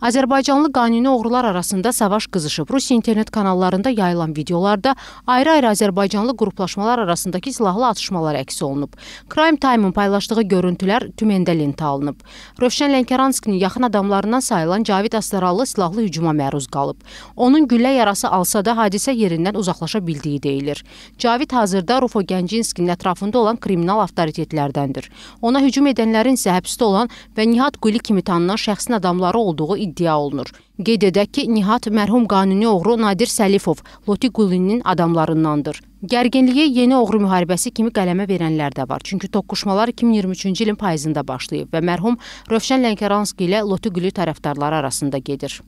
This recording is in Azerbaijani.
Azərbaycanlı qanuni oğrular arasında savaş qızışıb. Rusiya internet kanallarında yayılan videolarda ayrı-ayrı Azərbaycanlı qruplaşmalar arasındakı silahlı atışmalar əks olunub. Crime Time-ın paylaşdığı görüntülər tümende lentə alınıb. Rövşən Lənkəranskinin yaxın adamlarından sayılan Cavid Astarallı silahlı hücuma məruz qalıb. Onun güllə yarası alsa da hadisə yerindən uzaqlaşa bildiyi deyilir. Cavid hazırda Rufo Gəncinskinin ətrafında olan kriminal avtoritetlərdəndir. Ona hücum edənlərin isə həbsdə olan və Nihat Quli kimi tanınan şəxsin adamları olduğu iddia iddia olunur. Qeyd edək ki, Nihat mərhum qanuni oğru Nadir Səlifov Loti Qulinin adamlarındandır. Gərginliyi yeni oğru müharibəsi kimi qələmə verənlər də var. Çünki toqquşmalar 2023-cü ilin payızında başlayıb və mərhum Rövşən Lənkəranski ilə Loti Quli tərəfdarları arasında gedir.